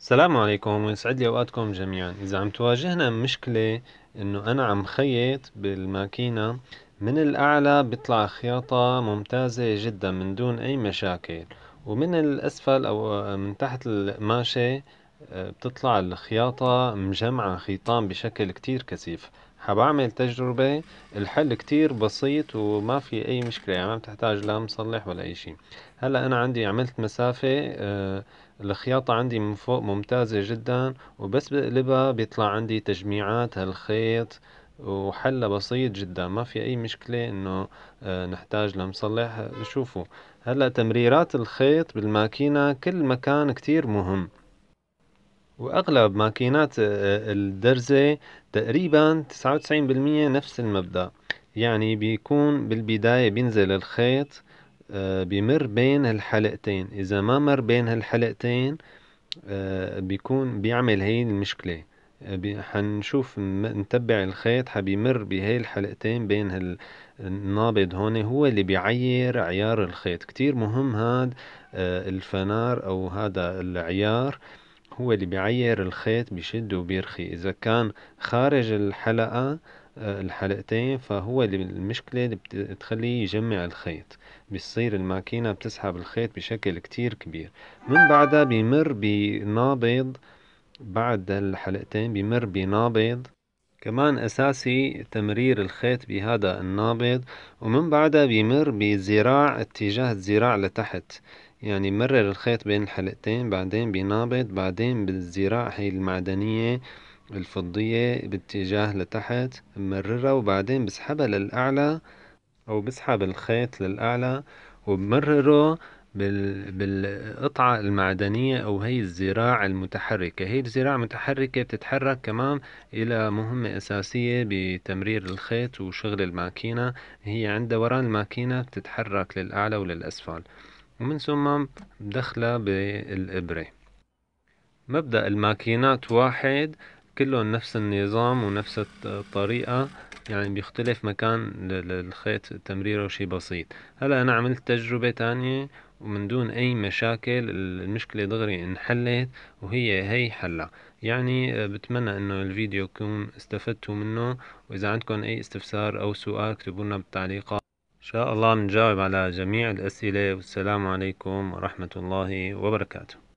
السلام عليكم ويسعد لي اوقاتكم جميعا اذا عم تواجهنا مشكلة انه انا عم خيط بالماكينة من الاعلى بيطلع خياطة ممتازة جدا من دون اي مشاكل ومن الاسفل او من تحت القماشة آه، بتطلع الخياطة مجمعة خيطان بشكل كتير كثيف هبعمل تجربة الحل كتير بسيط وما في أي مشكلة يعني ما بتحتاج لا مصلح ولا أي شيء هلا أنا عندي عملت مسافة آه الخياطة عندي من فوق ممتازة جدا وبس بقلبها بيطلع عندي تجميعات هالخيط وحلها بسيط جدا ما في أي مشكلة إنه آه، نحتاج لمصلح شوفوا هلا تمريرات الخيط بالماكينة كل مكان كتير مهم واغلب ماكينات آه، آه، الدرزه تقريبا 99% نفس المبدا يعني بيكون بالبدايه بينزل الخيط آه، بمر بين الحلقتين اذا ما مر بين هالحلقتين بيكون بيعمل هي المشكله حنشوف نتبع الخيط حبيمر بهي الحلقتين بين النابض هون هو اللي بيعير عيار الخيط كتير مهم هاد الفنار او هذا العيار هو اللي بيعير الخيط بيشد وبيرخي إذا كان خارج الحلقة آه، الحلقتين فهو اللي المشكلة اللي بتخليه يجمع الخيط بيصير الماكينة بتسحب الخيط بشكل كتير كبير من بعدها بيمر بنابض بعد الحلقتين بيمر بنابض كمان أساسي تمرير الخيط بهذا النابض ومن بعدها بيمر بزراع اتجاه الزراع لتحت يعني مرر الخيط بين الحلقتين بعدين بنابض بعدين بالزراع هي المعدنية الفضية باتجاه لتحت مررها وبعدين بسحبها للأعلى أو بسحب الخيط للأعلى وبمرره بالقطعة المعدنية أو هي الزراعة المتحركة هي الزراعة المتحركة بتتحرك كمان إلى مهمة أساسية بتمرير الخيط وشغل الماكينة هي عند دوران الماكينة بتتحرك للأعلى وللأسفل ومن ثم بدخلها بالإبرة مبدأ الماكينات واحد كلهم نفس النظام ونفس الطريقة يعني بيختلف مكان الخيط تمريره شي بسيط هلا أنا عملت تجربة تانية ومن دون أي مشاكل المشكلة دغري انحلت وهي هي حلها يعني آه، بتمنى انه الفيديو يكون استفدتوا منه واذا عندكم اي استفسار او سؤال اكتبوا لنا بالتعليقات ان شاء الله بنجاوب على جميع الاسئله والسلام عليكم ورحمه الله وبركاته